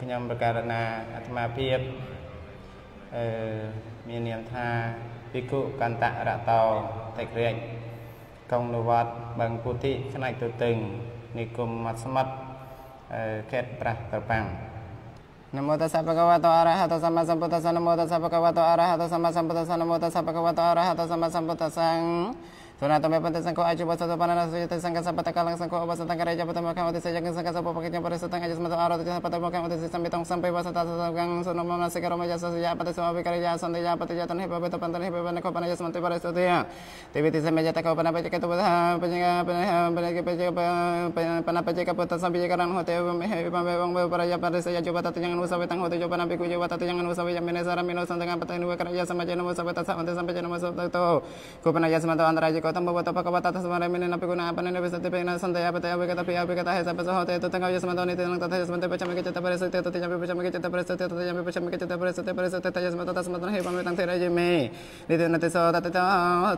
ខ្ញុំប្រកាសណាអាត្មាភាពអឺមាននាមថាភិក្ខុកន្តរតោតេក្រិចកងនវត្តបឹងពុទ្ធិផ្នែកទៅទឹងនិគមមាត់ស្មាត់ខេត្តប្រះត្រប៉ាំងនមោតសពកវតអរហតសម្មាសម្ពុទ្ធសនមោតសពកវតអរហតសម្មាសម្ពុទ្ធសនមោតសពកវតអរហតសម្មាសម្ពុទ្ធសង្ឃ Sunatan me pantai sangko aja bahasa panana suci sangka sapa takalang sangko bahasa tangkara aja pertama kang otis aja sangka sapa paketnya pada setang aja semata arot aja pertama kang otis sampai tong sampai bahasa tata kang sono mama sekar maja saja ya, pada sama bekar aja santai ya, aja pada jatan hepa beta pantan hepa bana ko panaja sampai pada suatu ya tibi tisa meja takau pana pace ketu pada penjaga pana pana ke pace pana pace ke pada sampai karang hote hepa bang bang para aja ya, pada saja coba tata jangan usah betang hote coba nabi ku coba tata jangan usah jam menesara mino santai kan patahin dua kerja sama jangan usah betasa sampai jangan usah tata ko panaja semata antara aja Kota membuat apa kawat atas mereka minat napi guna apa nenek bisa tipe nasi santai apa tiap kata pihak kata hesa pasal hotel itu tengah jasa mendoni itu nang tata jasa mendoni pecah mikir cerita beres itu tiap pecah mikir cerita beres itu tiap pecah mikir cerita beres itu beres itu tata jasa mendoni tata mendoni hebat mendoni tera jeme di itu nanti so tata tata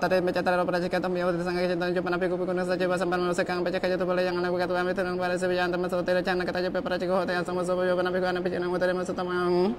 tata meja tera opera jika tamu yau tersangka cerita jumpa napi kupu guna saja bahasa pan manusia kang pecah kaca tu boleh yang anak kata kami tenang pada sebijang teman hotel jangan kata jumpa pera cikgu hotel sama sobo jumpa napi guna napi jenang hotel masuk tamang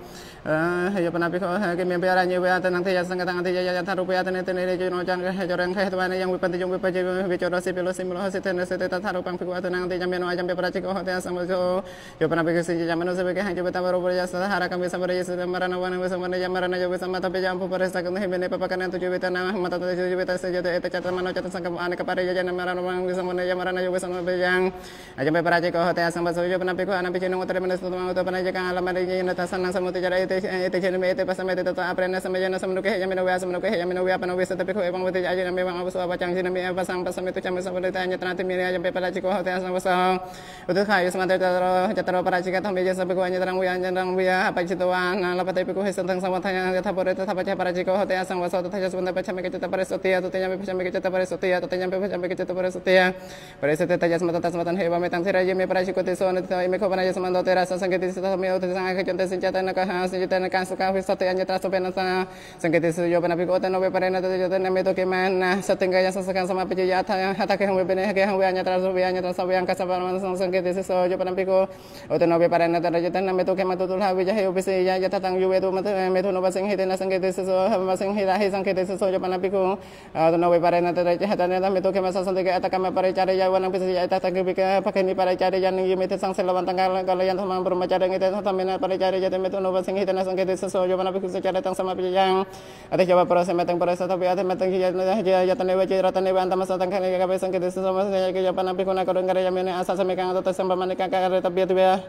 jumpa napi kau kami biaranya biar tenang tiada sangat tangan tiada jatah rupiah tenang tenang jurno jangan joreng kah tuan yang wipanti jung wipaji bicoro si pilo si milo si tenes si tetat harupang piku atu nang tijam yano ajam pepara ciko hote asam ojo yo pernah piku si jam mano sebeke hang jubata baru berja sada hara kami sabar yesu dan marana wana wesa mana jam marana jawa sama tapi jam pupara sa kundi hibene papakan yang tujuh beta nama mata tujuh jubita sejote ete catan mano catan sangkam ane kepare jajan marana wang wesa mana jam marana jawa sama bejang ajam pepara ciko hote asam ojo yo pernah piku anak picinu ngotre menes tutu mangoto pernah jakan alam ada jajan tasan nang samuti jara ete ete jenim ete pasam ete tata aprena sama jana sama nuke hejamino wea sama nuke hejamino wea pano wesa tapi ko ebang wete jajan memang aku suap bacang sina mi apa sang pasam itu cam pasam pada tanya tanah temi ya jampe pada ciko hotel sang pasam utuh kayu semata jataro jataro para cika tam beja sampai kuanya terang buya jangan buya apa cituan nah lapat tapi kuhe tentang sama tanya kata pada tetap baca para ciko hotel sang pasam tetap jasa sebentar baca mereka cerita pada setia tuh tanya baca mereka cerita pada setia tuh tanya baca mereka cerita pada setia pada setia tanya semata tas semata heba metang siraja mi para ciko teso nanti tahu imeko pada jasa mandat terasa sengketi sita mi utuh sang akan contoh senjata nakah senjata nakah suka wisata yang jatras sopenan sana sengketi sujo penapi kota nobe parena tetap jatana meto kemana setengah jasa sakan sama pejaja hata hata ke hangwe bene ke hangwe anya tras hangwe anya eh, tras hangwe angka sabar man sang sang ke eh, desi so jo piko ote no be para na tara jatan eh, na meto mato tul hawe jahe obese ya jata ya, tang yuwe tu mato meto no basing hete na sang ke no para para ya wanang pese ya tata ke bika pakai ni para cara yang ni sang selawan tanggal kalau yang tamang berma cara ngete tamena para ya, cara jata meto no basing hete secara tang sama pejaja ada jawab proses metang proses tapi ada metang jata ya, jata kiratan iba antama satan kan iga kabe sangke desa sama sangke iga japan api kuna kurung kare jamene asa sami kang atau tes tesempa manika kare tapi itu ya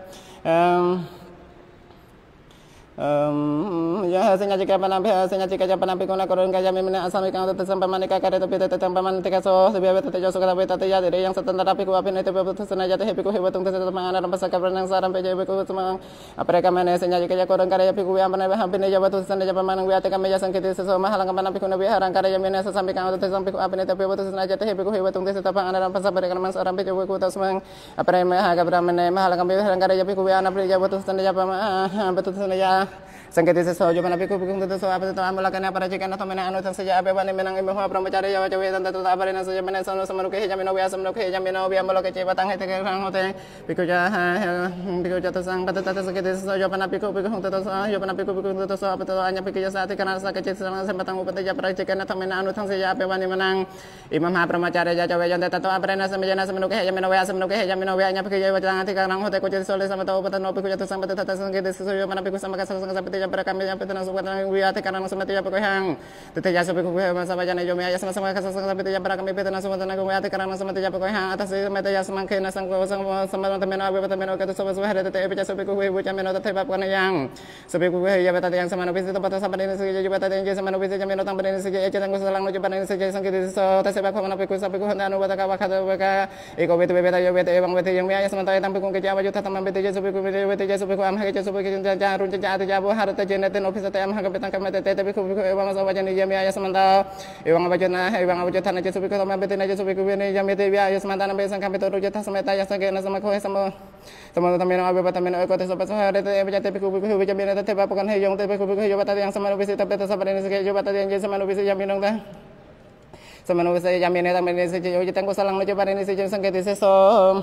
ya sehingga jika penampi sehingga jika jika penampi kuna korun kaya mimin asami kang tetes sampai manika kare tapi tetap sampai manika so sebab tetap jauh sekali tapi tetes jadi yang setentara tapi kuapin itu senja senaja teh piku hebat untuk tetap menganar pasal keberenang sarang pejabat piku semang apa mereka mana sehingga jika jika korun kare piku yang pernah hampir neja sampai senaja pemanang biati kami jasa kita sesama api kepenampi kuna harang kare yang mina sesampai kang tetap sampai tapi itu senja senaja teh piku hebat untuk tetap menganar pasal keberenang sarang pejabat piku semang apa mereka haga beramene halang kami biharan kare piku yang pernah neja betul senaja pemanang betul senaja Sengketisi soju panapi kupu pikung tutu soa pesetu ambula kena para cika nato mena anu tan seja apeba ni menang imehua pramu cari jawa cewe tan tutu apa rena seja mena semeru sama luke hija minau biasa luke hija minau biasa mulu kece batang hete ke rang hote piku jaha hela piku jatu sang patu tata sengketisi soju panapi kupu kung tutu soa jo panapi kupu kung tutu soa pesetu anya piku jasa ati kana sa kece sang jawa anu tan seja apeba ni menang imehua pramu cari jawa cewe jante tutu apa rena seme jana sama luke hija minau biasa luke hija minau biasa anya piku jaya batang hete ke sama tau sang sampai tiga pada kami sampai karena sama tiga pokok hang tiga sampai gue hang sama jangan jomai sampai karena sama tiga pokok hang atas itu mata ya semangkai nasang gue sama sama teman hari tiga pecah sampai yang sampai gue ya betati yang sama nubis itu patah sampai ini segi juga tadi so tas sebab kau nabi gue sampai iko betu beta yo beta ebang yang ayah sementara tampil juta teman beta jadi sampai gue beta jadi sampai sampai Semenu bisa jamin ya, tapi ini sih jauh jitan kusalang lo coba ini sih jauh sengketi sesom.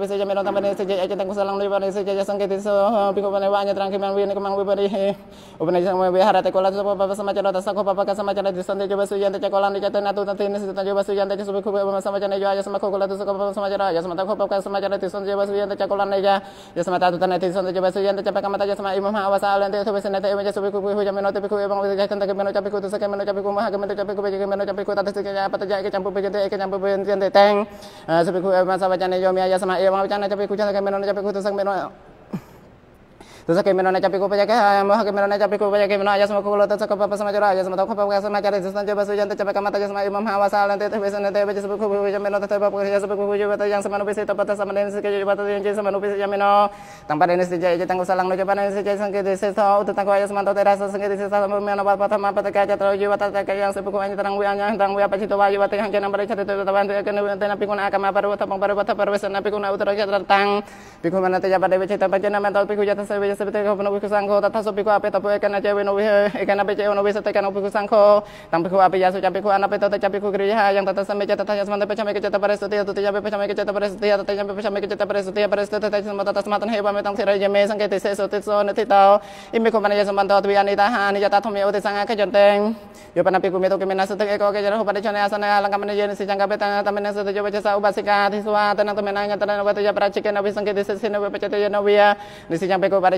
bisa jam merong tambah nih nesa jaya centang kusalang lipa nesa jaya sangke eh, tiso pingu pane wanya terang kemen wini kemang wipa di upane jang mwe behara te kola sopo papa sama cara tas aku papa kasama cara tisan te coba suyan te cakolan dicata natu tante ini sitan coba suyan te coba kuba papa sama cara jaya sama kokola tu sopo papa sama cara jaya sama tako papa sama cara tisan coba suyan te cakolan jaya jaya sama tatu tante tisan te coba suyan te capek mata jaya sama imam hawa salan te coba senete imam jaya sopo kubu jam menote piku ebang wisa jaya kentang kemeno capek kutu sake meno capek kumaha kemeno capek kubu jaya kemeno capek kutu tante sikenya apa tajaya kecampur pejente kecampur pejente teng eh, sopo kubu sama cara jaya sama vamos a echar, no te no a de no. Tuzake kemenangan nacapi ko pajake haya Mau ke mena nacapi ko pajake mena Ayah sama kulo tatsa kapa sama jora aja sama tau kapa kasa sama cari sesan coba sujan tatsa kapa mata sama imam hawa salan tete besa nete beja sebu kubu beja mena tete bapu kerja sebu kubu batas sama denis kejo yang jadi sama nubis ya meno tanpa denis teja aja tangguh salang nojo panen seja sangke desa tau utu tangguh aja sama tau terasa sangke desa sama mena bat bat sama pata kaca tau jiwa tata kaca yang sebu kubu terang wia nyang terang wia paci towa jiwa tengah kena pada cata tete taban tete kena wia tena pikun akam apa ruwa tapang paru bata paru pikun mana teja pada beja tapan jena mentau pikun jata sebeja sebetulnya kono wiku sangko tata sopi ko ape tapo ekana cewe no wihe ekana pe cewe no wihe seteka no wiku sangko tang piku api yasu capi ko anape tata capi ko kriya yang tata sampe cata tanya semanta pe camai kecata pare setia tuti campe pe camai kecata pare setia tata campe pe camai kecata pare setia pare setia tata semanta tata sematan heba metang sira jeme sangke tese so tetso neti tau imi ko mana yasu mantau tu yani ya tahan jata tomi ote sanga ke yo panapi ko meto ke mena setek eko ke jana ho pada chone asana langka mena jene si cangka pe tanga tamena setek jo baca sa ubasika tiswa tenang temena nyata na wata ja pracike na wisangke tese sene pe pecate wia ya. nisi campe ko pada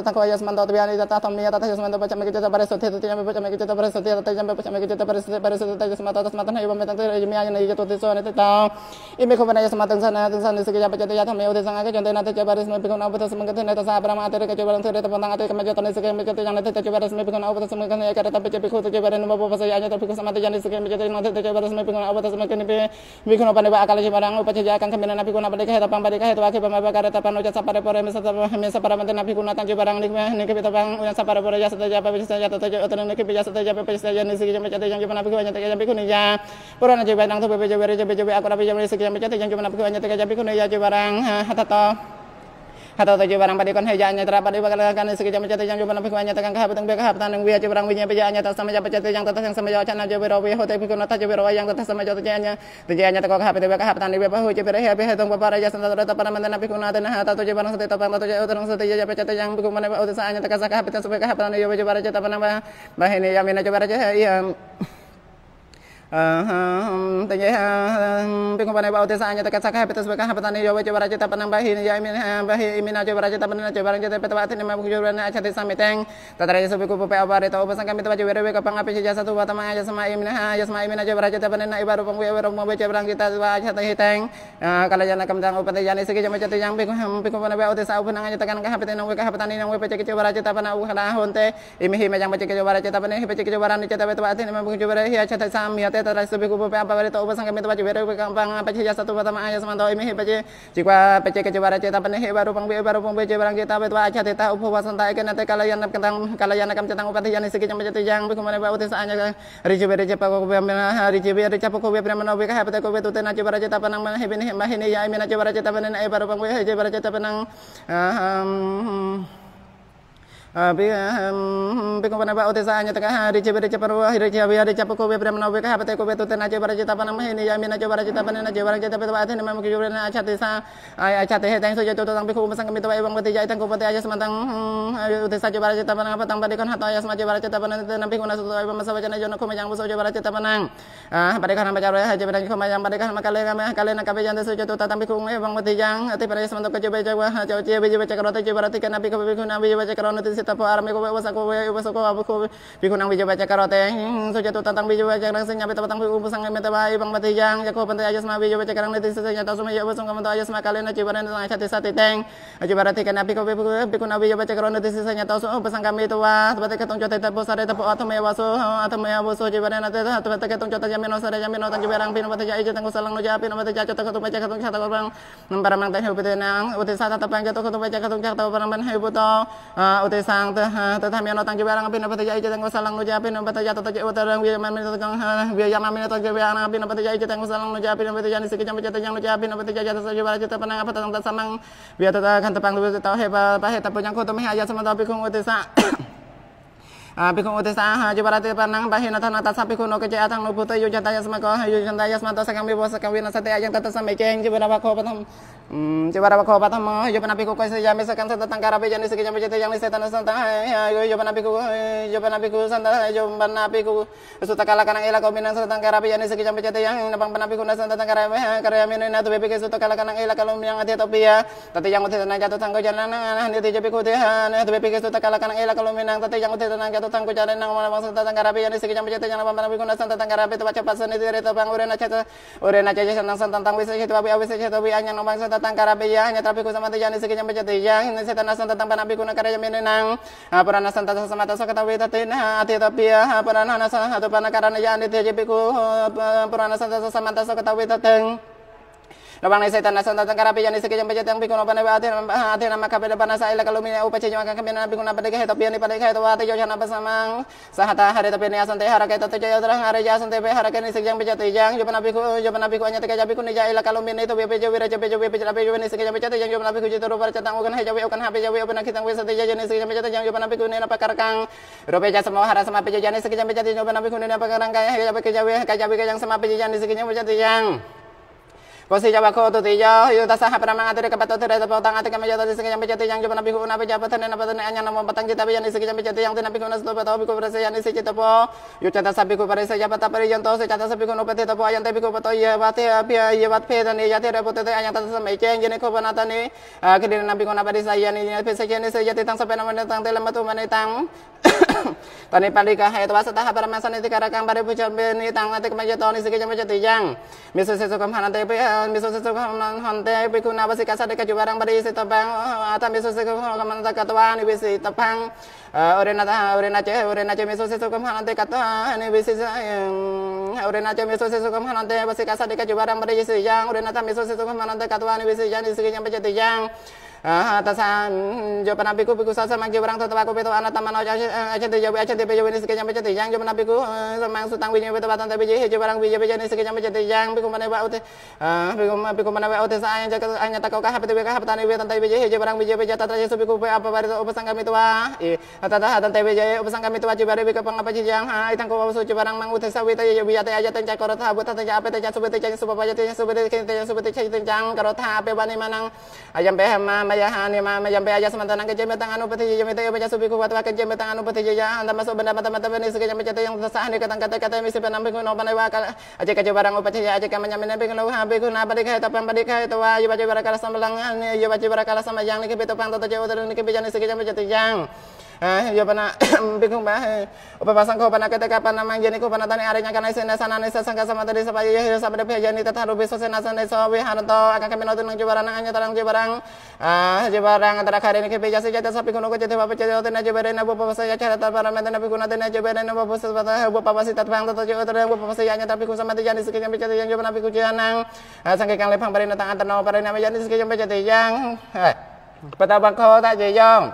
तथा कवाय यस्मन् तत् व्यानि तथा तम्नि तथा यस्मन् पचमे किच परसते तति जमे पचमे किच परसते तथा जमे पचमे किच परसते परसते तथा यस्मत् तस्मात् नैव मे तत्र यमे आय नैय तोते सो ने तथा इमे को बनाय यस्मत् तंसा नय तंसा निसके जा पचते या तमे उदे संगा के जंदे नाते के परस में बिकना उपत समंग ते तथा ब्रह्मा तेरे के बरन तेरे तपन आते के मजे तने सके मे के जाने ते के परस में बिकना उपत समंग ने करे तपे के बिको ते के बरन में बस या ते बिको समाते जाने सके मे के में बिकना उपत समंग ने बिकनो पने आकाले बरन उपचे जा कंख मेना ना बिकना पड़े के तपन पड़े के तो आके बमे करे तपन हो जा सपरे परे lang nih me ne ke pitapang udah sapara pora jasa taja papi jasa jata taja otan ne ke pija jasa taja papi jasa jasa ne jam jata jam jam napi banyak taja jam piku ya pura na jibai nang tu pepe jabe re jabe aku tapi jam nih segi jam jata jam jam napi kuanya taja jam piku ne ya jibarang hatato Kata tujuh barang padikon hejaannya terapat dibakalakan sekejap mencatat yang jumpa nampik banyak tekan kehabatan ke kehabatan yang biaya barang winya pejaannya tak sama jabat jatuh yang tetap yang sama jawa cana jawa biro wiya pikun nata jawa biro yang tetap sama jawa tujuannya tujuannya tekok kehabatan ke kehabatan di bapa huji biro hebi hitung bapa raja sentat rata para mantan nampik kunata nah tak tujuh barang sate topang tak tujuh utarung sate jawa jatuh yang pikun mana kah utusannya tekasa kah supaya kehabatan jawa jawa raja tapana bahini yamina jawa raja iya tanya pingu panai bau tesa anya tekat sakai petas bekah petani jawa coba raja tapanang bahin ya imin bahi imin aja beraja tapanang coba raja tapi ini mabuk juruan aja tesa miteng tatara jasa biku pupe abare tau pasang kami tepat jawa rewe kapang api jasa tu batama aja sama imin ha aja sama imin aja beraja tapanang na ibaru pangku ya berong coba kita tua aja tehiteng kalau jana kam tang upati jani segi jama jati yang pingu pingu panai bau tesa upenang tekan kah petani nangwe petani nangwe coba raja tapanang uhala honte imih imih yang coba raja tapanang pecek coba raja tapi tepat ini mabuk juruan aja តរសវិគុបពៈបវរតឧបសង្កមេតបច្ចវេរវិកំបង្បច្ចយសតុបតមអាយសមន្តអិមិហិបច្ចេជីវៈបច្ចេកចវរចេតបនិហិវរូបង្វេវរូបង្វេចេវរង្កេតាវេតវាអច្ឆតិតាឧបវសន្តឯកណតកាលយនកំតាំងកាលយនកំចតាំងឧបតិយនិសិកចំបច្ចតិយ៉ាងវិគមនិវឧទេសអញ្ញរិជវេរិជបកវេមនរិជវេរិជបកវេប្រមណវេកហបតកវេទុទេណចវរចេតបនឹងមហិបនិហិមហិនិយាយមេណចវរចេតបនិអិវរូបង្វេហិចវរចេតបនឹងអឺปิปิกุปนะปะอุติสาญตกะหาริจิเวริจิปรวะหิริจิวิหริจิปโกเวปรมนาเวกหาปเตโกเวตุเตนะเจวรจิตาปนะมะเหนิยามินะเจวรจิตาปนะนะเจวรจิตาปะวะเทนะมะมุกิยุเรนะอาชาติสาอายอาชาติเหตังสุจตุตังปิคุมสังกมิตวะเอวังปติยายตังกุปติอาจสมันตังอุติสาเจวรจิตาปนะปะตังปะเดคันหะตายสมะเจวรจิตาปนะเตนะปิคุนะสุตวะเอวังมะสะวะจนะโยนะคุมะยังมุสะเจวรจิตาปนังอ่าปะเดคันหะมะจาระหะเจวรจิคุมะยังปะเดคันหะมะกะเลกะมะกะเลนะกะเวยันเตสุจตุตังปิคุเอวังปติยังอติปะเดสมันตกะเจเวจวะหะเจเจเวจวะจักรตะเจวรติกะนะปิคุเวคุนะเวจวะจักรนติ setapo aram ko wa sa ko aku wa sa ko wa ko bi ko nang bi jaba cakaro hmm, te so jatu tatang bi jaba cakaro se nyabe tapatang bi ubu sang meta bai bang mati jang jako pantai aja sama bi baca karang ne te se nyata so me jaba ya sang aja sama ma kale na jibara ne sang chate sate teng jibara te kana bi ko bi eh, ko na bi jaba cakaro ne nyata so oh, pasang kami to wa tapate ketong jote tapo sare tapo ato me waso oh, ato me waso jibara ne te tapate ketong jote jamino sare jamino tang jibarang pin mata jai jatang salang no japin mata jai jatang ketong jatang ketong bang nambaramang teh ubete nang uti sa tatapang ketong ketong jatang ketong jatang barang ban hebuto uti សាងទៅហាទៅថាមានអតាំងជីវៈរងពីនបតយ័យចេតងវសឡងនុជាពីនបតយ័តតចេវតរងវាមានតកងហាវាយ៉ាងមានតជីវៈរងពីនបតយ័យចេតងវសឡងនុជាពីនបតយ័និសិកចាំចេតយ៉ាងនុជាពីនបតយ័យចេតជីវៈចេតបណងអបតងតសមងវាតតកន្តបងវិតហេបបហេតបញ្ញង្គតមហយាសមន្តពិគងឧទិសាភិក្ខុឧទេសហាជីវរតិបណ្ណងបហិណថនតសភិក្ខុនកជាអថងនុពុទ្ធយុចន្តយស្មកោយុចន្តយស្មន្តសកម្មវិវសកម្មវិនសតិអយន្តតសមេចេងជីវរវខោបធម្ម Hmm, coba raba kau patah mah, coba nabi kuku saya jamis akan saya tangkar apa jenis sekejam berjati yang listai tanah santai, coba nabi kuku, coba nabi kuku santai, coba nabi kuku, suta kalah kanang ilah kau minang santai tangkar apa jenis sekejam berjati yang napang penapi kuna santai tangkar apa karya minang natu bebi kesuta kalah kanang ilah kalau minang hati topi ya, tati yang uti tanah jatuh tangko jalan nangan hati jabi kutihan, hati bebi kesuta kalah kanang ilah kalau minang tati yang uti tanah jatuh tangko jalan nang mana bang santai tangkar apa jenis sekejam berjati yang napang penapi kuna santai tangkar apa itu baca pasan itu dari topang urena cata, urena cata santai santai tangwis itu api awi santai topi anjang nombang santai tatang karabiyah nya trapiku sama tijang nisiki nyampe jatijang ini setan nasan tentang panapi kuna karya minenang peran nasan tatang sama tasa ketawi tatina ati tapia ya. peran nasan hatu panakarana yang ditijipiku peran nasan tatang sama tasa ketawi tateng Rabana setan nasan tatan karapi jani seke jampe yang bikun apa nabi hati nama kape depan nasa ila kalumi upa cenyo akan kami nabi kuna pada kehe topi pada kehe hati jojo samang sahata hari tapi ni teh harakai toto jojo terang hari jasan tepe hara ni seke jampe jatang jang jopan nabi ku jopan nabi ku teka japi kuni jaila kalumi ni topi pejo wira jape jopi pejo lapi jopi ni seke jampe jatang jang jopan nabi ku jitu rupa catang ukan he jawi ukan hape jawi upan kitang wisa teja jauh seke jampe jatang jang jopan nabi ku ni napa karkang rope jauh mau hara sama pejo jani seke jampe jatang jopan nabi ku ni napa karkang kaya sama jani Bosi jawa ko tu tiyo, yu ta saha pramang aturi ka patu tira tepau tang aturi kama jatuh disiki jambi yang jumpa nabi kuna peja patu nena patu nena nama patang kita bian disiki jambi jatuh yang tinabi kuna setu patau biku berasa yang disiki tepo. Yu cata sapi ku parisa japa tapari janto si cata sapi kuno pati tepo ayam tepi ya ku patau iya bati apia ah, iya bat pe dan iya tira repot itu ayam tata samai keng jene ku panata ni. Kediri nabi kuna parisa iya ni pesa kene se jati ya tang sampai nama tang telam ka hai tuwa sataha paramasan iti karakang paripucon bini tang ati kemajaton isi jama pecah jang. Miso sesu kam hanate pe miso sesu kam honte pe kuna basi kasade kaju barang pari isi tapang eh, ata miso sesu kam tawa katuan ibi tapang. Ore Urena taha urena ce urena ce miso sesu kam hanate katuan ibi si urena ce miso sesu kam hanate basi kasade kaju barang pari isi tijang urena taha miso sesu kam tawa katuan ibi jang ni isi jama jati jang. តសានយោបណាភិគុភិគុសាសមាយោបរងតតបាគុពេតអនតមណោចអចតិយោអចតិបយោវិនិសកញ្ញាបចតិយ៉ាងយោបណាភិគុសមាំងសុតាំងវិញ្ញាវេតបតន្តបិយេយោបរងវិយបយនិសកញ្ញាបចតិយ៉ាងភិគុមណៃវឧទេភិគុភិគុមណៃវឧទេសអញ្ចកអញ្ញតកោកហបតិវេកហបតានិវេតន្តបិយេយោបរងវិយបយតតយេសុភិគុពេអបវរិតឧបសង្កមិតវាអតតហតន្តបិយេឧបសង្កមិតវាជីវរិវិកបង្កបជាយ៉ាងហើយទាំងកោវសុជីវរងមងឧទេសវេតយេវិយតអយតញ្ចករថាវតតញ្ចអបតញ្ចសុវេតញ្ចសុបវយតញ្ចសុវេតញ្ចសុវេតញ្ចកករថាអបវនិមណងអយំបេហមា yahani ya, mama jambe aja sementara ke jambe tangan upeti jambe tayo baca subiku kuat wakan jambe tangan upeti jaja anda masuk benda mata mata benda segi jambe cete yang tersahani kata kata kata misi penampi kuno panai wakal aja kacau barang upeti aja kami nyampe nabi kuno habi kuno apa dikai tapang apa dikai tua ayo baca barakala sambelangan ayo baca barakala sama yang niki petopang tata jauh terus niki bijani segi jambe cete yang yo pana bingung bah upa pasang ko pana kete kapan namang jeni ko pana tani arenya kana sene sana ne sasang ka sama tadi sabaya yo sabada pe jeni tata rubi so sena sene so we hanto akan kami notun nang jebarang anya tarang jebarang ah jebarang antara kare ne kepe jase jata sapi kono ko jete bapa jete otena jebare na bapa pasaya cara tapa ramen na bikuna tena jebare na bapa sas bata bapa pasi tat bang tata jete otena bapa pasaya anya tapi ku sama tadi jani sekejam jete yang jebana piku janang sangke kang lepang pare na tangan tano pare na jani sekejam jete yang eh Patah bangkau tak jeyong.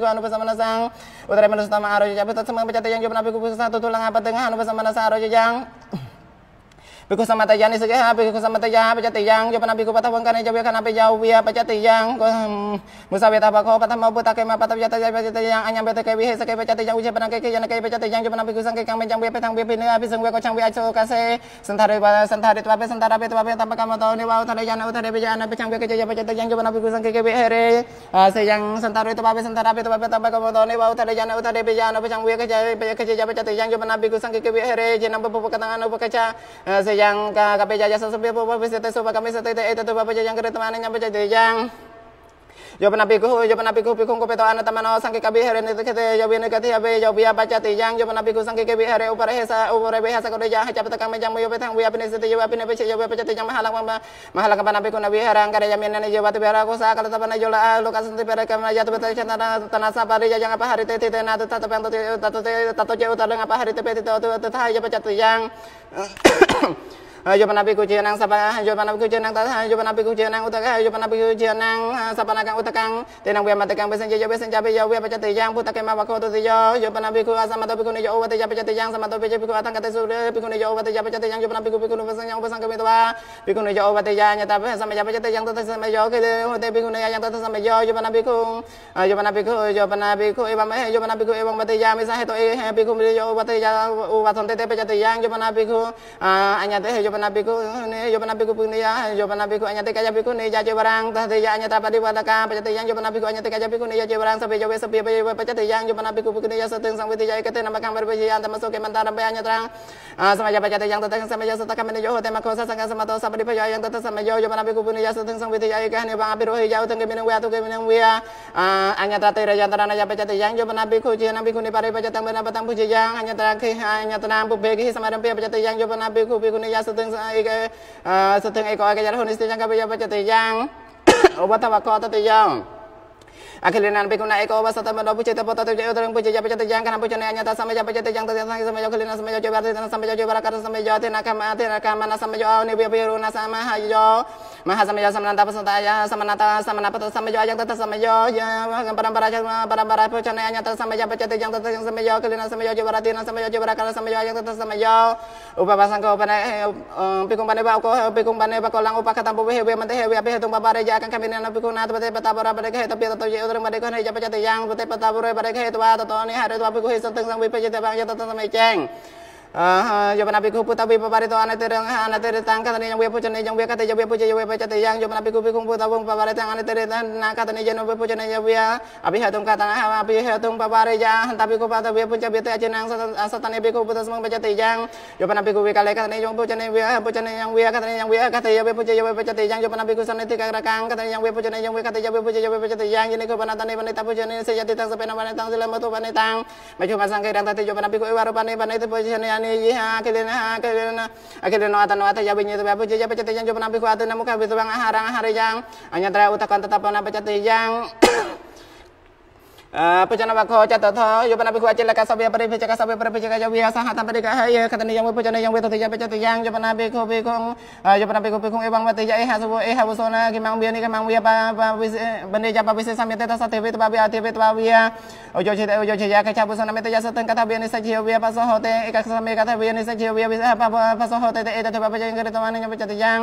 ku anu sama nasang utara menus utama arojo cabut semang pecate yang jawab ku pusat satu tulang apa tengah anu sama nasang arojo jang Biku sama tajani habis eh, ah, biku sama tajah, baca tiang, jauh nabi ku patah bangkane jauh kan apa jauh ya baca tiang. Hmm, Musa beta bako oh, patah mau buta kema patah baca tajah baca tiang, anyam ah, beta kebi hese kebi baca yang ujian penang keke jana kebi baca tiang, jauh nabi ku sangkai kang menjang bepe tang bepe ne abis kau kocang be acu kase. Sentari bala sentari tuape apa be apa tanpa kamu tahu nih wau tanda jana utara be jana becang be keja ya, baca tiang, jauh nabi ku sangke kebi here. Ah, Sejang sentari tuape apa be apa tanpa kamu tahu nih wau tanda jana utara be jana becang be keja ya, baca yang jauh nabi ku sangke kebi here. Jenam bepu katangan upu keca yang kapi kape jaja sa bisa po kami sa itu te ito tu pa pa jajang kere tumana nyampe jajang Jopana piku, jopana piku, piku ko peto ana tamano oh, sangke kabi hare nete kete keti ne kati ya abe jobi apa cati jang jopana piku sangke kabi hare upare hesa upare be hesa kode jang capet kang mejang moyo petang wi apine sete jobi apine pece jobi apa cati jang mahalang mama mahalang kapana piku nabi herang kare jamin ya ne jobi ate bera ko sa kala tapana jola lokas sente bera kamna jatu beta cana ya, tanah sabari jang apa hari tete tena tata tapen tata tata tata je utale apa hari tete te tata te jobi te jang យោបណាពិគុជាណងសបណាយោបណាពិគុជាណងតថាយោបណាពិគុជាណងឧតកាយោបណាពិគុជាណងសបណាកឧតកាំងទេនងវេមតកាំងបិសិញ្ញយោបិសិញ្ញបិយោវេបច្ចតិយ៉ាងពុតកេមវកោទតិយោយោបណាពិគុអសមតពិគុនិយោវតយបច្ចតិយ៉ាងសមតពិជពិគុអតង្កតេសុរពិគុនិយោវតយបច្ចតិយ៉ាងយោបណាពិគុពិគុនិវសញ្ញឧបសង្កមេតវាពិគុនិយោវតយាញតបិសមយបច្ចតិយ៉ាងតតសមយោគេហតេពិគុនិយាយ៉ាងតតសមយោយោបណាពិគុយោបណាពិគុយោបណាពិគុអេវមេយោបណាពិគុអេវមតយាមិសហេតអេហេពិគុនិយោវតយាឧបសន្តេតេបច្ចតិយ៉ាងយោបណាពិគុអញ្ញតេយោប panabiku ne yo panabiku puni ya yo panabiku anya te kaya biku ne ja je barang ta te ya anya ta padi wadaka pacate yang yo panabiku anya teka kaya biku ne ya je barang sabe yo sepi pe pacate yang yo panabiku puni ya seteng sang witi ja ikate makam kamar beji anta masuk ke mantara be anya terang ah, sama ja pacate yang teteng sama ja setaka mene yo te makosa sangka sama to sabadi pe yang teteng sama yo yo panabiku puni ya seteng sang witi ja ikane bang api rohi ja uteng ke mineng wea tu ke mineng wea ah, anya ta te raja antara ja ya pacate yang yo panabiku je nabiku ne pare pacate yang benapa tang puji yang anya terang ke anya tenang bubegi sama rempe pacate yang yo panabiku puni ya seteng ទាំងស្អីគេសទាំងអីក៏ឲ្យកិច្ចហ៊ុននេះទាំងកាបិយបច្ចតិយ៉ាងឧបតវកតតិយ៉ាង akilinan bikuna eko basa tama dobu cete pota tatu jayo pucaja puce tejang cete jangkana puce nanya ta tejang jape cete jang tete sangi kelina sampe jauh coba tete sampe jauh coba rakata sampe jo ate nakama ate nakama na sampe jo awne runa sama hayo maha sampe jo samana tapa santa ya samana ta samana pata sampe jo ajang tete sampe ya gamparan para jang para para puce nanya ta sampe jape cete jang tete sampe kelina sampe jauh coba ratina sampe jauh coba rakata sampe jo ajang tete sampe jo upa pasang ko pane pikung pane ba pikung pane ba lang upa kata bo hebe mante akan kami nana pikung na tete pata bara bare ke យោត្រឹមបដិកនិយបច្ចតិយ៉ាងប្រតិបតាវរយបដិកហេតវាតតនេះហេតុវាភិក្ខុហេសន្តឹងសង្វិបច្ចតិបានយតតសមេចែងយមនាភិក្ខុពុទ្ធវិបបរិតអនតិរងអនតិរតាំងកតនិយងវេពុជនិយងវេកតយវេពុជយវេបច្ចតយងយមនាភិក្ខុភិក្ខុពុទ្ធវងបបរិតាំងអនតិរតាំងណាកតនិយងវេពុជនិយវេអភិហតុងកតណាអភិហតុងបបរិយាហន្តភិក្ខុបតវេពុជវេតអជនាងសតនិភិក្ខុពុទ្ធស្មងបច្ចតយងយមនាភិក្ខុវិកលេកតនិយងពុជនិវេពុជនិយងវេកតនិយងវេកតយវេពុជយវេបច្ចតយងយមនាភិក្ខុសនិតិកករកាំងកតនិយងវេពុជនិយងវេកតយវេពុជយវេបច្ចតយងយនិកបណតនិបនិតពុជនិសយតិតសបេនបនិតសិលមតុបនិតមជ្ឈមសង្កេតតយមនាភិក្ខុអវរបនិបនិតពុជនិ yani ha akhirnya, akhirnya kedena akedena atan wata ya benye tabe abuja ya pecete yang jo penapi kuatu namuka bang ahara ahara yang anya tra tetap penapi yang បច្ចនវខចតថយោបនភិក្ខវចលកសវេបរិភិចកសវេបរិភិចកយវិហសហតបរិកហយខតនិយមបច្ចនយមវេតតិយបច្ចតិយ៉ាងយោបនភិក្ខវភិក្ខងយោបនភិក្ខវភិក្ខងអេវងវតិយអេហសវអេហវសនាគិមងវានិគិមងវាបាវិបនិយបវិសេសមេតតសទេវេតបាវិអទេវេតបាវិអយោជិតអយោជិយាកចបុសនមេតយសតនកថាវានិសជាវាបសហតេអេកសមេកថាវានិសជាវាវិសហបសហតេអេតតបច្ចងរតវនិយបច្ចតិយ៉ាង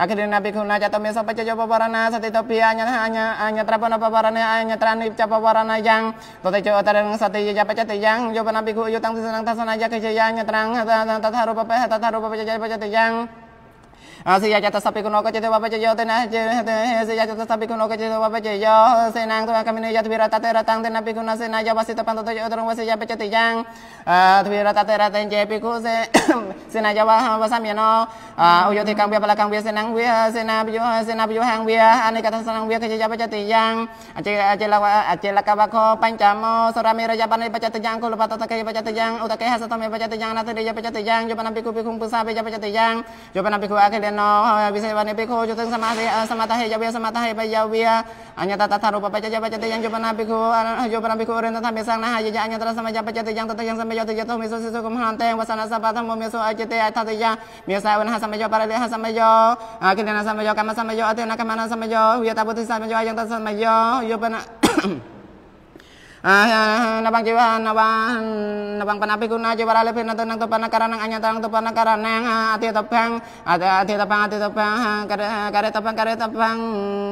អគិរិណភិក្ខុណាចតមេសបច្ចយោបវរណាសតិតពិអញ្ញអញ្ញអញ្ញត្របនបវរណាអញ្ញត្រានិចបវរណាយยังตติโจตระนังสติยะปัจจติยังโยปนัมปิคุโยตังติสนังทัสนายะกิจยังตรังตถารูปะเปหตถารูปะปัจจติยังសិយាចតសពិគុណោកចេតវបច្ចយោទេណាចេសិយាចតសពិគុណោកចេតវបច្ចយោសេណាងទវកម្មនិយទវិរតតេរតាំងទេណាពិគុណសេណាយវសិតបន្តយោត្រងវសិយាបច្ចតិយ៉ាងទវិរតតេរតេចេពិគុសេសេណាយវវសមានោអយុធិកម្មវបលកម្មវសេណាងវសេណាបយោសេណាបយោហាងវអនិកតសណាងវកចេយបច្ចតិយ៉ាងអចេអចេលវអចេលកវខបញ្ចមោសរមេរយបនិបច្ចតិយ៉ាងគុលបតតកេបច្ចតិយ៉ាងឧតកេហសតមេបច្ចតិយ៉ាងណតិយបច្ចតិយ៉ាងយបនំពិគុពិគុំពុសាបយបច្ចតិយ៉ាងយបនំពិគុអកេ no bisa bani piku juteng sama eh, sama tahe jabia sama tahe pajawia Hanya tata taru papa jaja paca tejang coba napiku coba eh, napiku urin tetap besang nah jaja anya terus sama japa jati tetap yang sampai jati jatuh misu sisu kumhante yang basana sabata mau misu aja teh ayat tati jang miasa ewan hasam jo para deh sama jo akhirnya ah, sama jo kama sama jo atena kamana sama jo wiya tabuti sama jo ayang tasama jo yo pena nabang jiwa nabang nabang panapi kuna jiwa rale pina tenang tupana karanang anya tenang tupana karanang ati tepang ati ati tepang ati tepang kare kare tepang kare tepang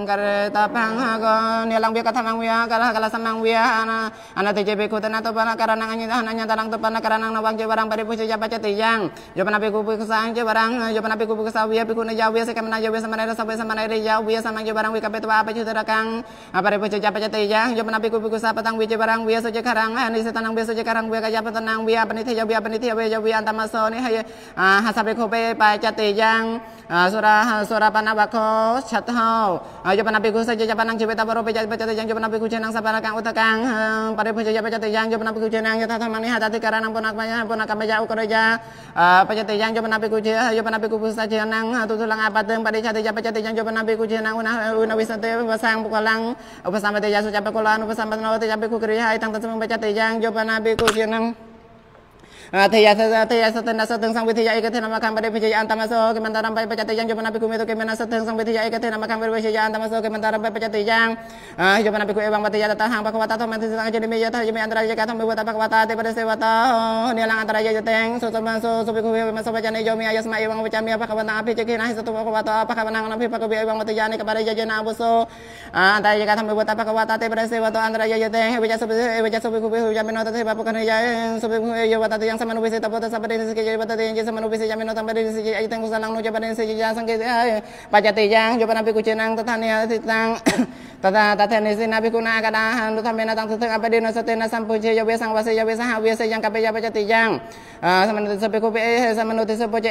kare tepang go nilang bia katamang wia kala kala samang wia ana ana te jebe kuna tupana karanang anya tenang anya tenang tupana karanang nabang jiwa rang pari puja japa cetijang jiwa napi kupu kesang jiwa rang jiwa napi kupu kesang wia pikuna jawia sekamana jawia samanera sampai samanera jawia samang jiwa rang wika petua apa cutu rakang apa repuja japa cetijang jiwa napi kupu kesang petang wia barang bia soje karang ha eh, ni setanang bia soje karang bia kajapa penang bia peniti jau bia peniti jau bia bia antamaso ni ha ah, hasabe kope pa jate yang ah, sura sura panabako chatho ah, jau pana gu soje jau panang jibeta baro pe jate yang jau pana gu jenang sabara kang utakang pare pe ya jate yang ya panabe gu jenang ya tatha mani hatati nang ponak maya ponak kamaya ukroja pa jate yang ya panabe gu je ya panabe gu busa jenang tutulang apa pare jate ya pa jate yang jau pana gu jenang una una wisate pasang pukalang upasambate ya sucape kolan upasambatna wote jape ku រិយហើយតាំងតសម្បច្ចតេយ៉ាងយោបណាបេកុជានឹងអធិយាសតិយាសតិនសតិសង្វិធិយាឯកទេនមខំបរិវិជយាអន្តមសោគិមន្តរំបៃបច្ចតិយ៉ាងយមនភិគុមេទុគិមនសតិសង្វិធិយាឯកទេនមខំបរិវិជយាអន្តមសោគិមន្តរំបៃបច្ចតិយ៉ាងយមនភិគុអេវងវតិយាតតាហងបកវតាធម្មទិសង្ជនិមេយថាយមេអន្តរយកាធម្មវតបកវតាទេបរិសេវតានិលងអន្តរយយតេងសុសមសុសុភិគុវេមសបចនិយមេអយស្មៃអេវងវចមិបកវតាអភិជគិណៃសតុបកវតាបកវណាងនភិបកវេអេវងវតិយានិកបរិយយនាវសោអន្តរយកាធម្មវតបកវតាទេបរិសេវតាអន្តរយយតេងវិជសុភិវិជសុភិគុវេយមេនតទេបកនិយយសុភិគុវេយវតតិយ៉ាង samanupe se tapota saparese que lleva de ella samanupe se llame no tamparese se ahí tengo salang no llevan se ya san que payate yang yo para picuchenang tatania titang tata tatene se nabi kuna kada han lo también atang tatang apa dino satena sampuche yo besang wase yo besang hawe se yang kape ya payate yang samanupe se peko pe samanupe se poche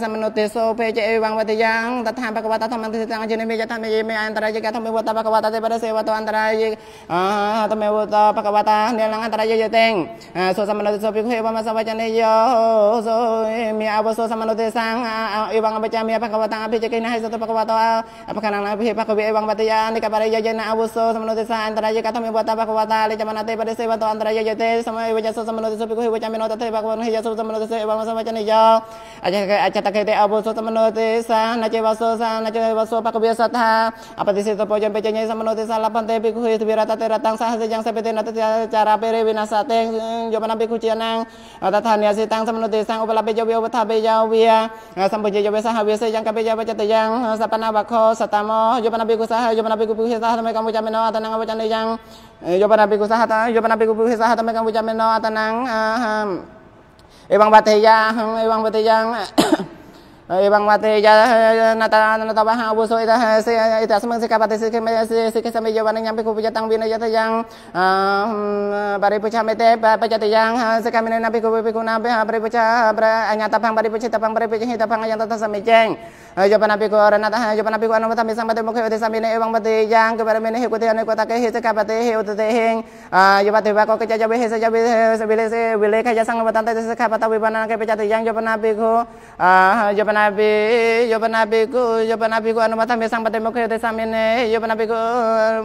samanupe se poche e wang wate yang tatang pakawata tamang titang jene me jatame ye me antara je katame wata pakawata te para se wata antara je ah tame wata pakawata nelang antara je jeteng so samanupe se peko e wama sa ចនិយោសោមីអវសោសមនុទេសង្អិវងបជាមីបកវតាអភិជកិណហិសតបកវតអបកណណភិបកវិអិវងបតយានិកបរិយយនអវសោសមនុទេសអន្តរាយកតមេវតបកវតាលិចមណតេបរិសេវតអន្តរាយយទេសសមយវចសសមនុទេសពិគហិវចមេណតតេបកវនហិយសោសមនុទេសអិវងសមវចនិយោអចកអចតកេតេអវសោសមនុទេសណជវសោសាណជវសោបកវិសថាអបតិសេតបជនបជាញសមនុទេសលបន្តេពិគហិទវិរតតេរតੰសហសយ៉ាងសបេតេណតចារាបេរេវិណាសតេយមណបិគុជាណាអតថានិសិតាំងសមនុទេសੰឧបលបេយោវេឧបថាបេយោវាសម្បុជយោវេសហវាសេយ៉ាងកបេយោវចតយ៉ាងសបណាវខោសតមោយោបណាបិគុសហយោបណាបិគុពុហេសហតមេកម្ពុជាមេណោអតនងវចនយ៉ាងយោបណាបិគុសហតយោបណាបិគុពុហេសហតមេកម្ពុជាមេណោអតនងអេវងវតេយាអេវងវតេយ៉ាង एवं मते नतवः अवसोयतः तस्मिन् सिकपति सिकसमयवनं पिकुपजतं विनयत यं परिपुच्छमेते पचति यं सिकमिनेन पिकुपिकुना परिपुच अन्यतपं परिपुच्छितपं परिपुचितपं यन्ततः समीचीनं යපන පිකෝ රණත හ යපන පිකෝ අනුමත මේ සම්බත මොකේ උදේ සම්බිනේ එවං බතේ යං කබර මෙනේ කුතේ අනේ කොතකේ හේස කපතේ හේ උතේ හෙන් යපතේ වකෝ කජ ජබේ හේස ජබේ හේස බිලේසේ විලේ කජ සංගමතන් තේස කපත විපනන කේ පචත යං යපන පිකෝ යපන පේ යපන පිකෝ යපන පිකෝ අනුමත මේ සම්බත මොකේ උදේ සම්බිනේ යපන පිකෝ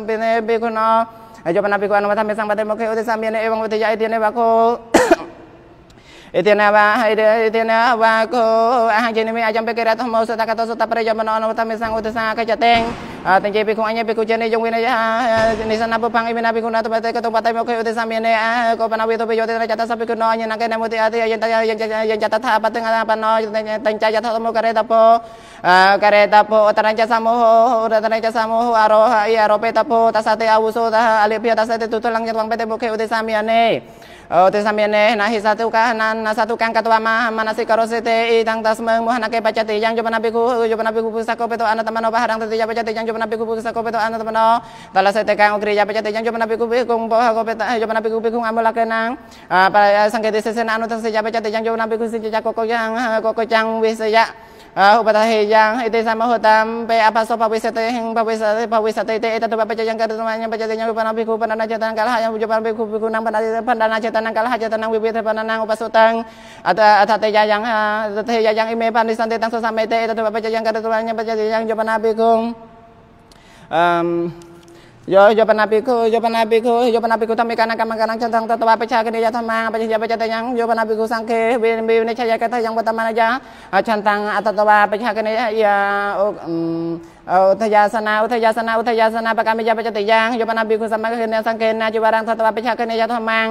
බිනේ බිකුනා යපන පිකෝ අනුමත මේ සම්බත මොකේ උදේ සම්බිනේ එවං බතේ යයි තියනේ වකෝ អេទេណាវ៉ាហៃទេទេណាវ៉ាកូអហជិនិមិអចំបេកេរតមោសតកតសតប្រយមណនតមិសង្ឧទសាកចតេងតេជេពីគុំអញពីគុជេនិយងវិនយហានិសណាបផាំងអ៊ីមណាពីគុណតបតេកតបតៃមកខេឧទសាមេនេអកបណវិទបយោទេចតសពីគុណអញណកេណមតិអតិយន្តយយចតថាបតេងអបណោតេចយថមករេតពោករេតពោតរញ្ចសមោហរតរញ្ចសមោហអរោហៃអរោបេតពោតសតិអវុសោតអលិភិតសតិទុតលងយងបេតេមកខេឧទសាមេនេ Ote sambiene na satu kahanan na satu kang katwa ma karose karosete tangtas tas meng muhanake pacati yang jumpa nabi ku jumpa nabi ku pusako peto anak temano paharang teti japa jati yang jumpa nabi ku pusako peto anak temano tala sete kang ogri japa jati yang jumpa nabi ku bikung poha ko peta eh, jumpa nabi ku bikung amula kenang ah, para eh, sangke desesen anu tas japa jati yang jumpa nabi ku yang kokojang kokojang wis ya ឧបតាហេយ៉ាងអេទេសមហោតាមពេអបសបវិសតិហិងបវិសតិបវិសតិទេអេតតបបច្ចយ៉ាងកតមញ្ញបច្ចយ៉ាងឧបនភិគុបនណាចេតនកលហយ៉ាងយុបនភិគុភិគុណងបណ្ដាបណ្ដាណាចេតនកលហចេតនងវិវិធបណ្ដាណងឧបសុតੰអតអថតេយ៉ាងទទេយ៉ាងអិមេបាននិសន្តិតੰសុសមេទេអេតតបបច្ចយ៉ាងកតមញ្ញបច្ចយ៉ាងយុបនភិគុអឺ Yo yo penapiku yo penapiku yo penapiku tami kana kama kana centang pecah apa ya, cak ni jata mang apa ya, yang yo penapiku sangke bin bin caya kata yang pertama aja centang atau apa pecah ni ya, ya oh, mm. อุทยาสนาอุทยาสนาอุทยาสนาประการมิยาปัจติยัง โยปนาบิคุสัมมาคือเนสังเกนาจิวารังทัตวะปิชาคือเนยธรรมัง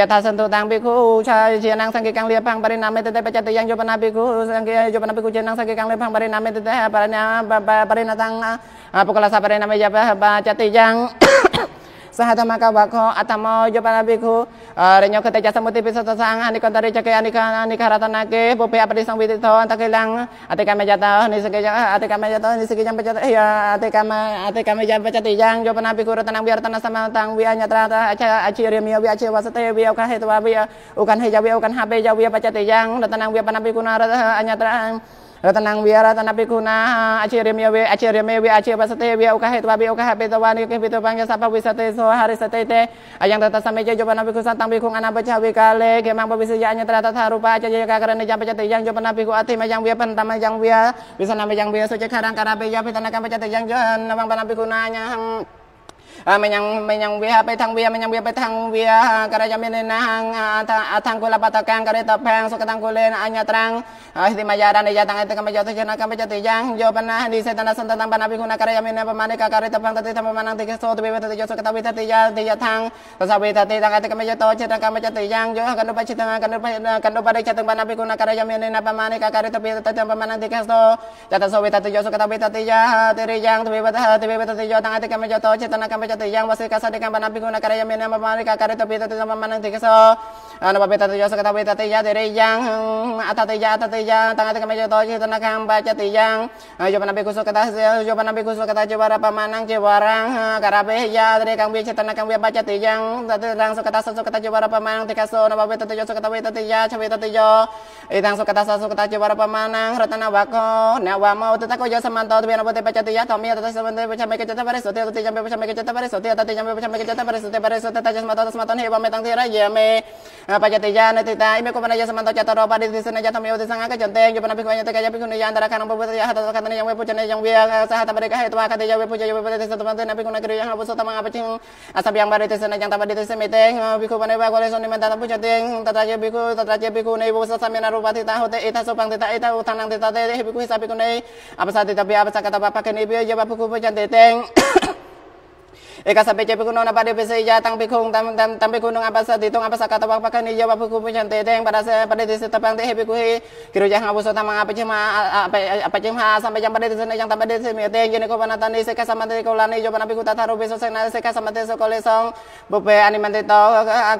ยะทาสันตุตังบิคุชาเชียนังสังเกกังเลียพังปรินามเมตเตปัจติยัง โยปนาบิคุสังเกโยปนาบิคุเชียนังสังเกกังเลียพังปรินามเมตเตปรินาปรินาตังปุกลาสาปรินามยาปะบาจติยัง sahatamaka bako atamo jopanabiku eh, renyo keteja samuti pisoto sang ani kontari cake ani kan ani karatanake bope apa disang witi to antakilang ate kame jata ni sege eh, ate kame jata ni sege jam pecata ya ate kame ate kame retanang biar tanah sama tang biar nyatra aca aci remio biar aci wasate biar ukan hetu ukan heja wia ukan habe biar wia ijang jang retanang wia panabiku eh, រតនង្វារតនភិក្ខុណាអជារិមយវេអជារិមេវេអជាបសទេវេឧកាហេតវេឧកាហេបេតវានិកេបេតវង្យសពវិសទេសោហរិសតេទេអយ៉ាងតតសមេជយបនភិក្ខុសន្តងភិក្ខុអនបច្ឆវេកាលេកេមងបវិសយញ្ញត្រតថារូបាចយកាករណយបច្ចតយ៉ាងយបនភិក្ខុអធិមយ៉ាងវេបន្តមយ៉ាងវេវិសនមយ៉ាងវេសុចខារង្ការបេយបេតនកម្មបច្ចតយ៉ាងយនវងបនភិក្ខុណាញហំ menyang menyang via petang via menyang via petang via karaya menenang atang kula patakang kareta pang sukatang kulen anya terang hati maya dan ya tang etang maya tujana kam pajat yang jo panah di setana santang panapi kuna karaya mena pamane ka kareta pang tati tama manang tiga so tebe tati jo sukata wita tiya tiya tang sabe tati tang etang maya to cetang kam pajat yang jo kanu pachi tang kanu kanu pada cetang panapi kuna karaya menena pamane ka kareta pita tati tama manang tiga so jata so wita tiya sukata wita tiya tiri yang tebe tati tebe tati jo tang etang maya to cetang kam pajat yang masih kasar dengan mana bingung na yang mena mamari mereka to tapi tapi sama manang te kaso ana papita tapi yosa kata pita tapi ya dari yang atau te ya ata te ya meja te kameja to jita na kamba cha te yang yo eh, panabe kuso kata yo panabe kuso kata je apa pamanang je orang eh, karabe ya dari kang bia chita kang baca tapi yang langsung kata so kata je apa pamanang te so na papita tu yosa kata pita te ya cha pita kata so kata je apa pamanang rata wako na wa mau kau yo samanto tapi bi bote baca tapi ya tomi ata baca meke chata bare tapi tapi baca meke chata parisoti atati jam pecam pecam jata parisoti parisoti tajas matot smaton heba metang tira jame pajati jana tita ime kumana jasa mantau jata di sini jata mewati sanga ke jante jepana pikwanya teka japi kunu janda rakan bubut yang wepu yang wia sahata mereka itu akan tiga wepu jawa bubut tisa teman tena pikuna kiri yang yang bari yang tabadi tisa meteng biku pane ba kole soni mentata puja ting tataja biku tataja biku nei busa samina rupa tita hote ita apa saat tita bi apa sakata bapak kene bi jaba buku puja Eka sampai cepi kuno napa DP seja jatang pikung tam tam tam pikung apa sa ditung iya, apa sa kata wak kan iya wapu kupu cante yang pada saya pada desa tapang teh hepi kuhi kiro jang habu sota mang apa cima apa apa cima sampai jam pada desa jang tambah desa ya, mi teh jene ko panatan desa ka sama teh kolan ijo napi kuta tataru beso saya na seka sama teh sokole nah, song bupe animan mati to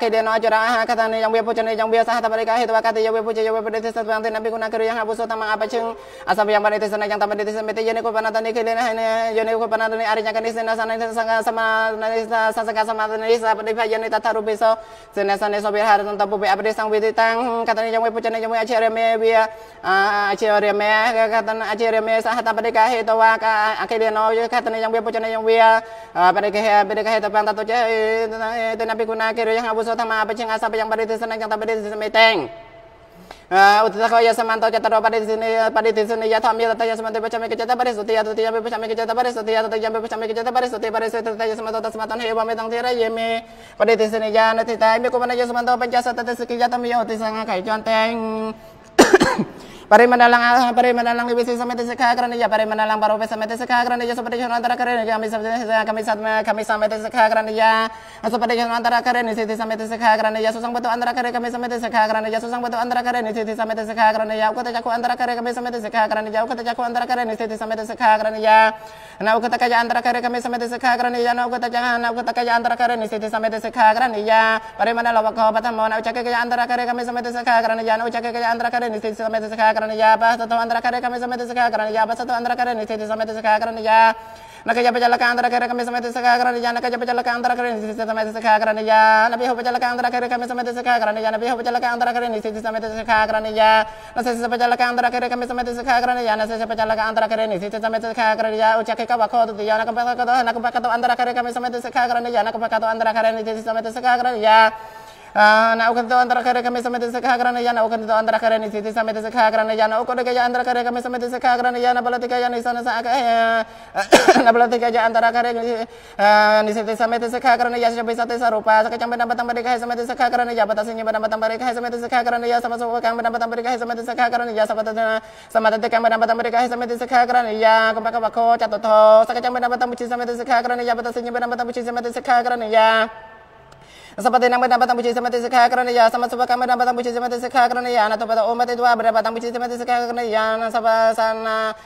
ake deno ajora kata yang jang bia yang jang bia sah tapare kahe tuwa kata jawe puce jawe pada desa tapang teh napi kuna kiro yang habu sota mang apa cing asam yang pada desa jang tambah desa mi teh jene ko panatan ne kelena jene ko panatan ne arinya kan desa sana sama ណេសាសកសមាទនេសាបដិភយនេតថារូបេសសេនសានេសវិហារតន្តពុពេអបដិសង្វេទិតាំងកតនេយមេពុជនេយមេអជរមេវាអជរមេកតនអជរមេសហតបដិកាហេតវាកាអខិលេណោយកតនេយមេពុជនេយមេបដិកាហេបដិកាហេតបានតតចេតនបិគុណាគេរយហអវសធមាបជាងអសបយ៉ាងបដិទេសនយ៉ាងតបដិទេសមេតេង उत्तः या समानता के तरह परिधि से परिधि से या था मेरा तया समानता बचा में के चेता परिस होती या तो या बचा में के चेता परिस होती या तो या बचा में के चेता परिस होती परिस होती या समानता समानता है वमे दंग तेरा ये में परिधि से या न थे ताय में को बना या समानता पंचाशत तत से की जाता में होती संग खाई जानते हैं Parimandalang parimandalang libisi samete sekha karena ya parimandalang barope samete sekha karena ya seperti antara karena kami samete kami samete kami samete sekha karena ya seperti antara karena siti samete sekha karena ya susang batu antara karena kami samete sekha karena ya susang batu antara karena siti samete sekha karena ya aku tajaku antara karena kami samete sekha karena ya aku tajaku antara karena siti samete sekha karena ya na aku takaja antara karena kami samete sekha karena ya aku tajaha na aku takaja antara karena siti samete sekha karena ya parimandalang wakho patamo na ucake antara karena kami samete sekha karena ya na ucake antara karena siti samete sekha karena ya bas tuh antara kare kami sama tuh sekarang karena ya satu antara kare nih sama tuh sekarang karena ya nak ya bejala kan antara kare kami sama tuh sekarang karena ya nak ya bejala kan antara kare nih sama tuh sekarang karena ya nabi hub bejala antara kare kami sama tuh sekarang karena ya nabi hub bejala antara kare nih sama tuh sekarang karena ya nasi sih bejala kan antara kare kami sama tuh sekarang karena ya nasi sih bejala antara kare nih sama tuh sekarang karena ya ucap kita wakoh tuh dia nak pakai tuh nak pakai tuh antara kare kami sama tuh sekarang karena ya nak pakai tuh antara kare nih sama tuh sekarang na to antara kare kame samete se kaha grana yana ukan to antara kare ni siti samete se kaha grana yana ukode antara kare kame samete se kaha grana yana balati ke na isana sa aka na balati ke antara kare ni siti samete se kaha grana yasya bisa sarupa sa ke chambe na batang bari kahe samete se kaha grana ya batasi ni batang bari kahe samete se kaha grana ya sama sama kang bana batang bari kahe samete se kaha grana ya sama tata sama tata kang bana batang bari kahe samete se kaha grana ya kompa kompa ko sa ke na batang samete se batang samete se seperti nama dapat tambuci sama tisu kaya karena ya sama sebab kami dapat tambuci sama tisu kaya karena ya nato pada umat itu berapa tambuci sama tisu sekah karena ya nasaba sana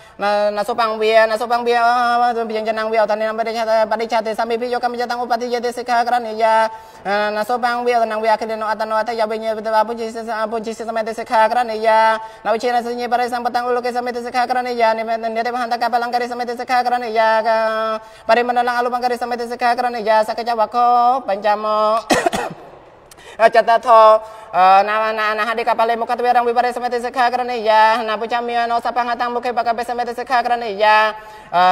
nasupang nah, bia nasupang bia tuh oh, oh, oh, bijang jenang bia tani nama pada cata pada cata sambil pijo kami jatang upati jadi sekah karena ya nasupang nah, bia tenang bia kedino atano atau ya binya betul apa jisi apa jisi sama tisu kaya karena ya nawi cina senyi pada sang petang ulu ke sama tisu karena ya nih nih teh hantar kapal langkari sama sekah kaya karena ya pada menelang alu bangkari sama sekah kaya karena ya sakaja wako panjamo អាចតថា na na na hadi kapale mukha tverang vipare samete sikha karane ya na puchami no sapang atang mukhe pakape samete sikha karane ya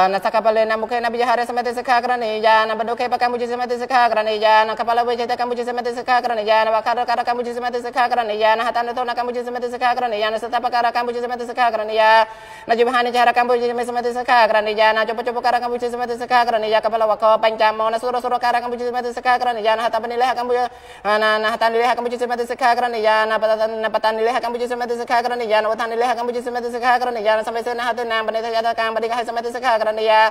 na sakapale na mukhe na bijahare samete sikha karane ya na badukhe pakamuje samete sikha karane ya na kapala vejete kamuje samete sikha karane ya na vakara kara kamuje samete sikha karane ya na hatana thona kamuje samete sikha karane ya na satapakara kamuje samete sikha karane ya na jibhani jahara kamuje samete sikha karane ya na chopa chopa kara kamuje samete sikha karane ya kapala vakha panchamo na sura sura kara kamuje samete sikha karane ya na hatapani leha kamuje na na hatani leha kamuje samete sikha ខាករណីយាណបតណបតនិលេហកម្ពុជាសមិទ្ធិសិក្ខាករណីយាណវថានិលេហកម្ពុជាសមិទ្ធិសិក្ខាករណីយាណសមិទ្ធិណាហតណាមបនិទយតកម្មបនិកហសមិទ្ធិសិក្ខាករណីយា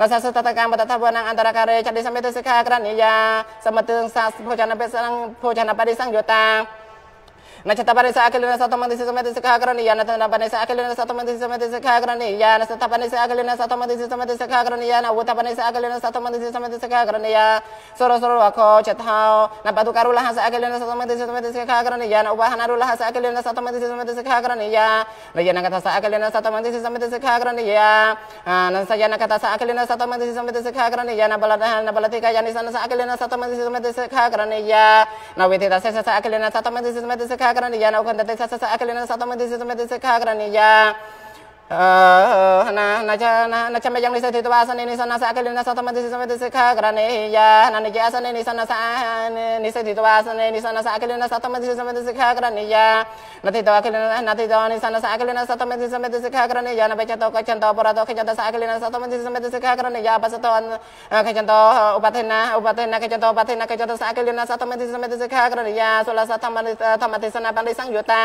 ណសាសតតកម្មបតថាវណអន្តរការេចតិសមិទ្ធិសិក្ខាករណីយាសមទឿងសាសភោជនបិសង្ឃភោជនបតិសង្ឃយោតា nacata panesa akelina sato mandisi somete se kagrani ya nacata panesa akelina sato mandisi somete se kagrani ya nacata panesa akelina sato mandisi somete se kagrani ya na wuta panesa akelina sato mandisi somete se kagrani soro soro wako chatao na batu karula hasa akelina sato mandisi somete se kagrani ya na uba kata sa akelina sato mandisi somete kata sa akelina sato mandisi somete se kagrani ya na balada hal balatika ya nisana sa No se se sa se sa a sisa madi sika se ya. se se se se se ya. ណាណាចាណាណាចាំយ៉ាងនេះសិទ្ធិតវាសនិនិសនាសាកិលណាសតមតិសវេទសិក្ខាករណេយាណានិយាសនិនិសនាសានិសិទ្ធិតវាសនិនិសនាសាកិលណាសតមតិសវេទសិក្ខាករណេយាណតិតវាកិលណាណតិតវានិសនាសាកិលណាសតមតិសវេទសិក្ខាករណេយាណបេចតោកចន្តោបរតោកចន្តសាកិលណាសតមតិសវេទសិក្ខាករណេយាបសតោកចន្តោឧបទេណាឧបទេណាកចន្តោឧបទេណាកចន្តសាកិលណាសតមតិសវេទសិក្ខាករណេយាសុលសធម្មធម្មទេសនាបណ្ឌិសង្យុតា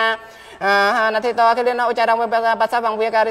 ណតិតោកិលណាឧចារងវេបាសាវងវេកា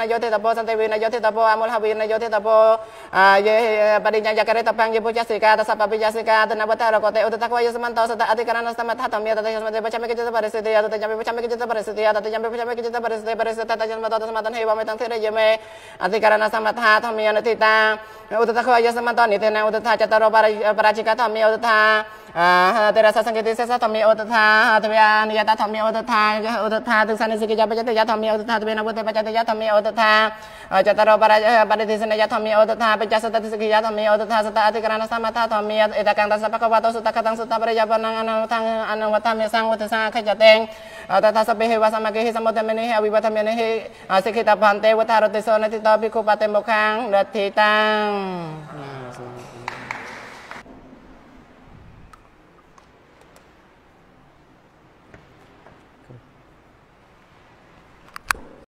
នយោទេតពោសន្តិវិនយោទេតពោអមលហវិនយោទេតពោយេបរិញ្ញាយករិតបង្យពុជសិកាតសពបិយសិកាតនវតរកតេឧតតកវយសមន្តោសតអធិករណស្មតធម្មយតយសមន្តបចមកជិតបរិសិទ្ធយតយមបចមកជិតបរិសិទ្ធយតយមបចមកជិតបរិសិទ្ធបរិសិទ្ធតយមតសមន្តហេវមតន្តរយមេអធិករណស្មតធម្មយនតិតាឧតតកវយសមន្តនិទេនឧតតចតរបរាជិកធម្មយឧតតទេរសាសង្កេតេសាធម្មេឧតថាទវេនិយតធម្មេឧតថាឧតថាទិសានិសិកយបច្ចតយធម្មេឧតថាទវេនវតបច្ចតយធម្មេឧតថាចតរបរបរិទេសនយធម្មេឧតថាបច្ចសតតិសិកយធម្មេឧតថាសតអតិក្រណសមថាធម្មេអេតកន្តសបកវតសតកតងសតបរិយបណងអនុថាអនុវតមេសង្វតសាខចតេងតថាសបេហេវសមកេហេសមតមេនេហេអវិវតមេនេហេសិកេតបន្ទេវតារតិសនតិតបិគុបតេមុខាងលទ្ធិតាំង